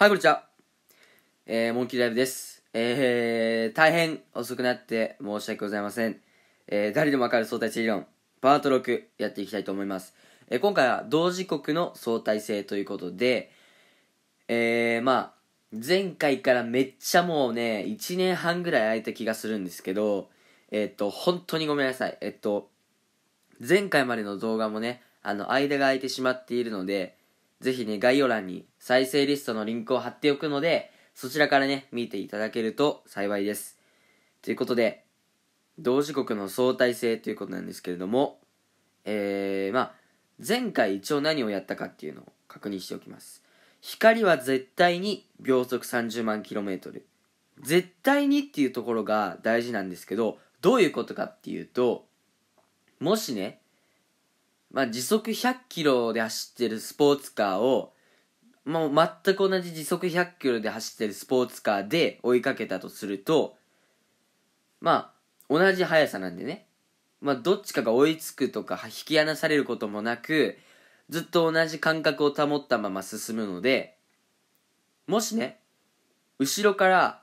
はい、こんにちは。えー、モンキーライブです。えー、大変遅くなって申し訳ございません。えー、誰でもわかる相対性理論、パート6やっていきたいと思います。えー、今回は同時刻の相対性ということで、えー、まあ、前回からめっちゃもうね、1年半ぐらい空いた気がするんですけど、えー、っと、本当にごめんなさい。えっと、前回までの動画もね、あの、間が空いてしまっているので、ぜひね、概要欄に再生リストのリンクを貼っておくので、そちらからね、見ていただけると幸いです。ということで、同時刻の相対性ということなんですけれども、えー、まあ、前回一応何をやったかっていうのを確認しておきます。光は絶対に秒速30万 km。絶対にっていうところが大事なんですけど、どういうことかっていうと、もしね、まあ、時速100キロで走ってるスポーツカーを、もう全く同じ時速100キロで走ってるスポーツカーで追いかけたとすると、まあ、同じ速さなんでね。まあ、どっちかが追いつくとか引き離されることもなく、ずっと同じ感覚を保ったまま進むので、もしね、後ろから、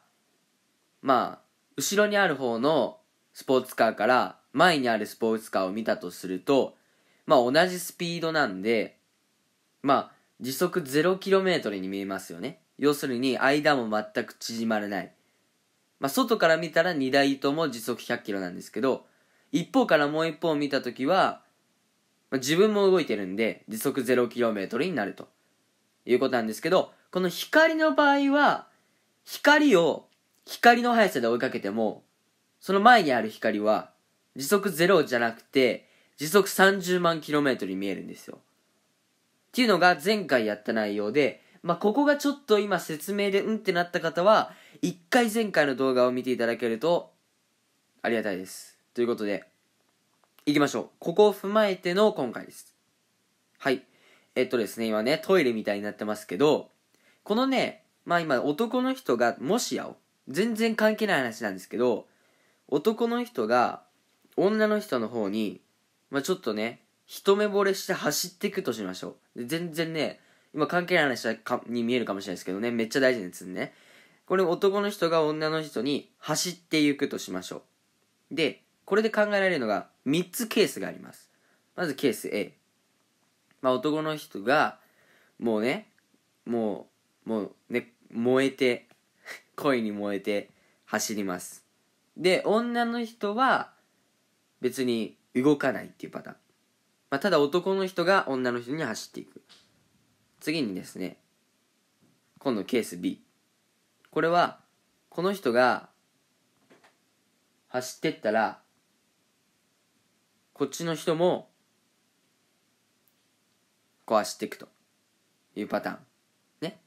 まあ、後ろにある方のスポーツカーから前にあるスポーツカーを見たとすると、まあ同じスピードなんで、まあ時速 0km に見えますよね。要するに間も全く縮まらない。まあ外から見たら2台とも時速 100km なんですけど、一方からもう一方を見た時は、まあ、自分も動いてるんで時速 0km になるということなんですけど、この光の場合は、光を光の速さで追いかけても、その前にある光は時速0じゃなくて時速30万 km に見えるんですよ。っていうのが前回やった内容で、まあ、ここがちょっと今説明でうんってなった方は、一回前回の動画を見ていただけると、ありがたいです。ということで、行きましょう。ここを踏まえての今回です。はい。えっとですね、今ね、トイレみたいになってますけど、このね、まあ今男の人が、もしや全然関係ない話なんですけど、男の人が女の人の方にまあ、ちょっとね、一目惚れして走っていくとしましょう。全然ね、今関係ない話かに見えるかもしれないですけどね、めっちゃ大事なやつね。これ男の人が女の人に走っていくとしましょう。で、これで考えられるのが3つケースがあります。まずケース A。まあ男の人が、もうね、もう、もうね、燃えて、恋に燃えて走ります。で、女の人は別に動かないっていうパターン。まあ、ただ男の人が女の人に走っていく。次にですね、今度ケース B。これは、この人が走ってったら、こっちの人も、こう走っていくというパターン。ね。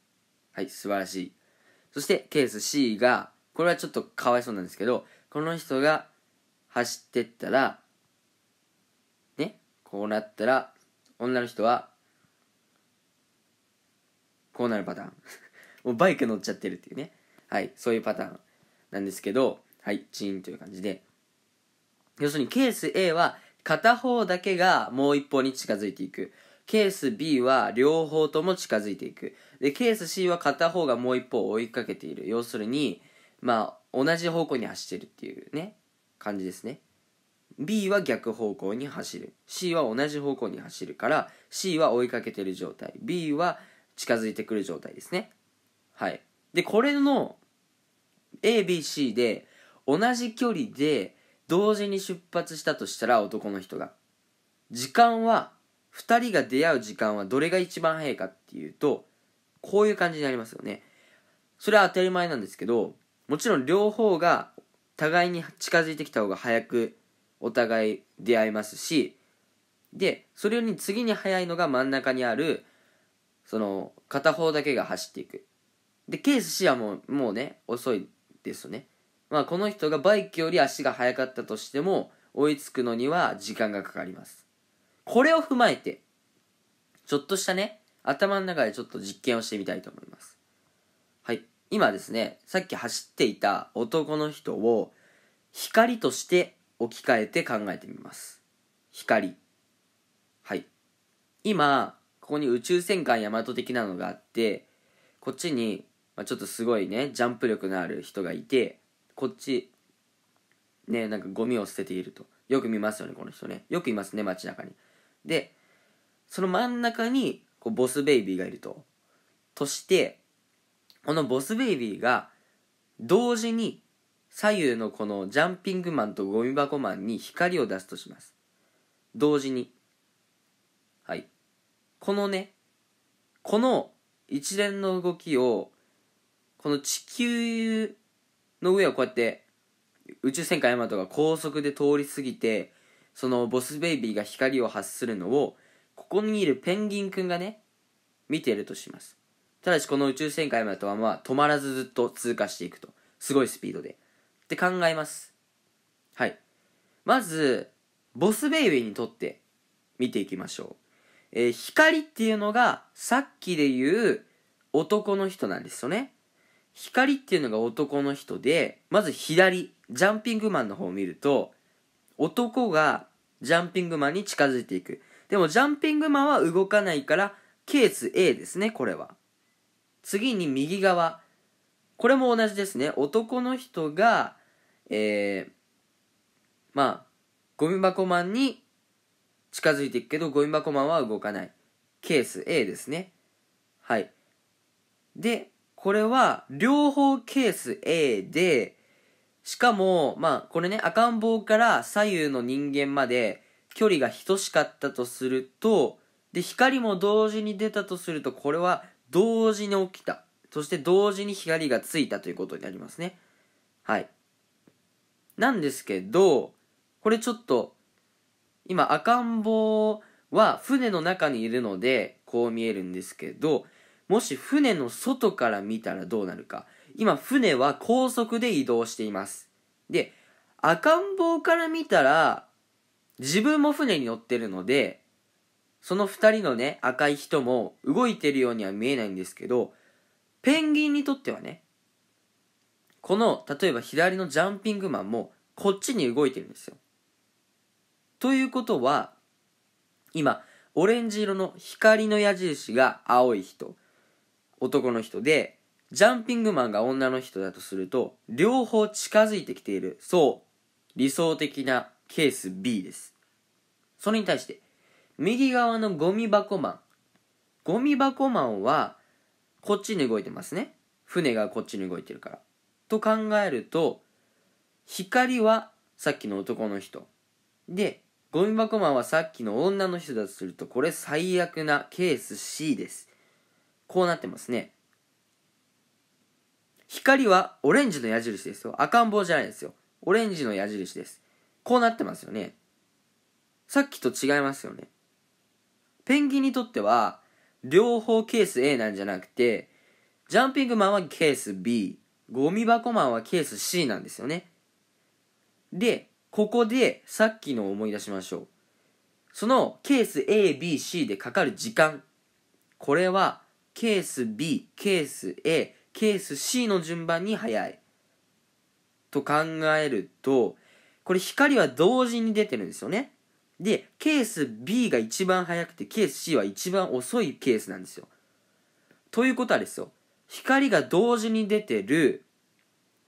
はい、素晴らしい。そしてケース C が、これはちょっとかわいそうなんですけど、この人が走ってったら、こうなったら、女の人は、こうなるパターン。もうバイク乗っちゃってるっていうね。はい、そういうパターンなんですけど、はい、チーンという感じで。要するにケース A は片方だけがもう一方に近づいていく。ケース B は両方とも近づいていく。で、ケース C は片方がもう一方を追いかけている。要するに、まあ、同じ方向に走ってるっていうね、感じですね。B は逆方向に走る C は同じ方向に走るから C は追いかけてる状態 B は近づいてくる状態ですねはいでこれの ABC で同じ距離で同時に出発したとしたら男の人が時間は2人が出会う時間はどれが一番早いかっていうとこういう感じになりますよねそれは当たり前なんですけどもちろん両方が互いに近づいてきた方が早くお互い出会いますしでそれに次に速いのが真ん中にあるその片方だけが走っていくでケース C はもうもうね遅いですよねまあこの人がバイクより足が速かったとしても追いつくのには時間がかかりますこれを踏まえてちょっとしたね頭の中でちょっと実験をしてみたいと思いますはい今ですねさっき走っていた男の人を光として置き換えて考えてみます光はい今ここに宇宙戦艦ヤマト的なのがあってこっちに、まあ、ちょっとすごいねジャンプ力のある人がいてこっちねなんかゴミを捨てているとよく見ますよねこの人ねよくいますね街中にでその真ん中にこうボスベイビーがいるととしてこのボスベイビーが同時に左右のこのジャンピングマンとゴミ箱マンに光を出すとします同時にはいこのねこの一連の動きをこの地球の上をこうやって宇宙戦艦ヤマトが高速で通り過ぎてそのボスベイビーが光を発するのをここにいるペンギンくんがね見ているとしますただしこの宇宙戦艦ヤマトはまあ止まらずずっと通過していくとすごいスピードでって考えます。はい。まず、ボスベイビーにとって見ていきましょう。えー、光っていうのがさっきで言う男の人なんですよね。光っていうのが男の人で、まず左、ジャンピングマンの方を見ると、男がジャンピングマンに近づいていく。でもジャンピングマンは動かないから、ケース A ですね、これは。次に右側。これも同じですね。男の人がえー、まあ、ゴミ箱マンに近づいていくけど、ゴミ箱マンは動かない。ケース A ですね。はい。で、これは、両方ケース A で、しかも、まあ、これね、赤ん坊から左右の人間まで距離が等しかったとすると、で、光も同時に出たとすると、これは同時に起きた。そして同時に光がついたということになりますね。はい。なんですけど、これちょっと、今赤ん坊は船の中にいるので、こう見えるんですけど、もし船の外から見たらどうなるか。今船は高速で移動しています。で、赤ん坊から見たら、自分も船に乗ってるので、その二人のね、赤い人も動いてるようには見えないんですけど、ペンギンにとってはね、この例えば左のジャンピングマンもこっちに動いてるんですよ。ということは今オレンジ色の光の矢印が青い人男の人でジャンピングマンが女の人だとすると両方近づいてきているそう理想的なケース B ですそれに対して右側のゴミ箱マンゴミ箱マンはこっちに動いてますね船がこっちに動いてるからと考えると光はさっきの男の人でゴミ箱マンはさっきの女の人だとするとこれ最悪なケース C ですこうなってますね光はオレンジの矢印ですよ赤ん坊じゃないですよオレンジの矢印ですこうなってますよねさっきと違いますよねペンギンにとっては両方ケース A なんじゃなくてジャンピングマンはケース B ゴミ箱マンはケース C なんですよね。で、ここでさっきのを思い出しましょう。そのケース A、B、C でかかる時間。これはケース B、ケース A、ケース C の順番に早い。と考えると、これ光は同時に出てるんですよね。で、ケース B が一番早くて、ケース C は一番遅いケースなんですよ。ということはですよ。光が同時に出てる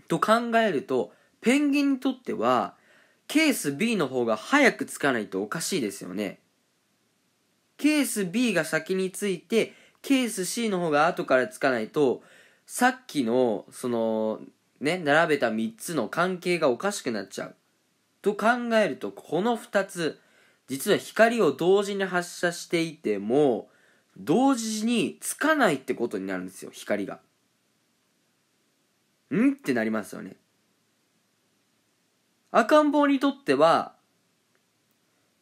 と考えると、ペンギンにとっては、ケース B の方が早くつかないとおかしいですよね。ケース B が先について、ケース C の方が後からつかないと、さっきの、その、ね、並べた3つの関係がおかしくなっちゃう。と考えると、この2つ、実は光を同時に発射していても、同時につかないってことになるんですよ光が。んってなりますよね。赤ん坊にとっては、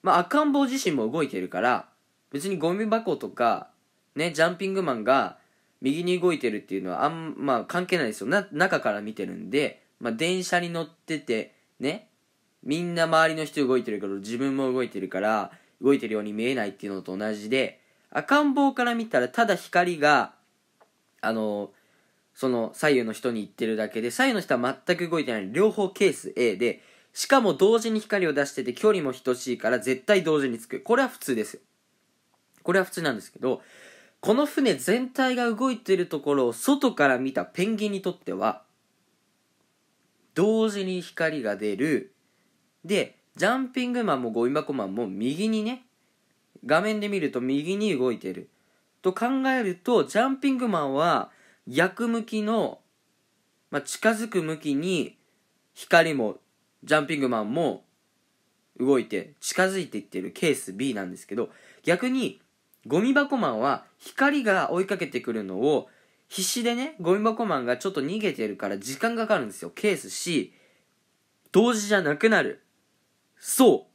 まあ、赤ん坊自身も動いてるから別にゴミ箱とか、ね、ジャンピングマンが右に動いてるっていうのはあん、まあ、関係ないですよな中から見てるんで、まあ、電車に乗っててねみんな周りの人動いてるけど自分も動いてるから動いてるように見えないっていうのと同じで赤ん坊から見たらただ光があのその左右の人に行ってるだけで左右の人は全く動いてない両方ケース A でしかも同時に光を出してて距離も等しいから絶対同時につくこれは普通ですこれは普通なんですけどこの船全体が動いてるところを外から見たペンギンにとっては同時に光が出るでジャンピングマンもゴミ箱マンも右にね画面で見ると右に動いてる。と考えると、ジャンピングマンは逆向きの、まあ、近づく向きに光もジャンピングマンも動いて近づいていってるケース B なんですけど、逆にゴミ箱マンは光が追いかけてくるのを必死でね、ゴミ箱マンがちょっと逃げてるから時間がかかるんですよ。ケース C。同時じゃなくなる。そう。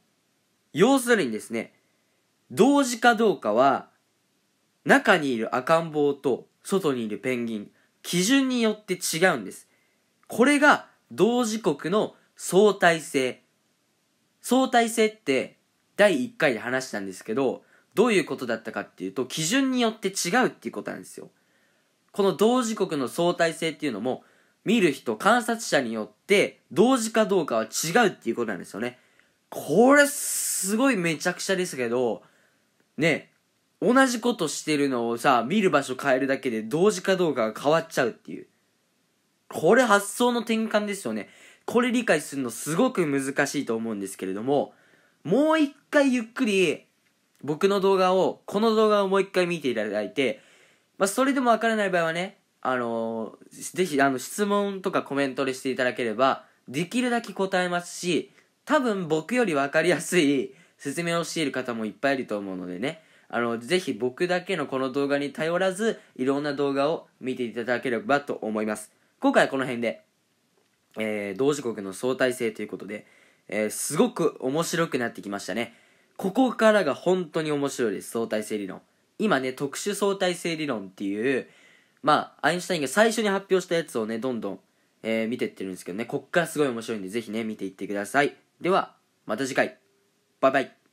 要するにですね、同時かどうかは、中にいる赤ん坊と外にいるペンギン、基準によって違うんです。これが同時刻の相対性。相対性って第1回で話したんですけど、どういうことだったかっていうと、基準によって違うっていうことなんですよ。この同時刻の相対性っていうのも、見る人、観察者によって同時かどうかは違うっていうことなんですよね。これすごいめちゃくちゃですけど、ね、同じことしてるのをさ、見る場所変えるだけで同時かどうかが変わっちゃうっていう。これ発想の転換ですよね。これ理解するのすごく難しいと思うんですけれども、もう一回ゆっくり僕の動画を、この動画をもう一回見ていただいて、まあ、それでもわからない場合はね、あのー、ぜひ、あの、質問とかコメントでしていただければ、できるだけ答えますし、多分僕よりわかりやすい、説明をしている方もいっぱいいると思うのでね、あの、ぜひ僕だけのこの動画に頼らず、いろんな動画を見ていただければと思います。今回はこの辺で、えー、同時刻の相対性ということで、えー、すごく面白くなってきましたね。ここからが本当に面白いです、相対性理論。今ね、特殊相対性理論っていう、まあ、アインシュタインが最初に発表したやつをね、どんどん、えー、見てってるんですけどね、こっからすごい面白いんで、ぜひね、見ていってください。では、また次回。バイバイ。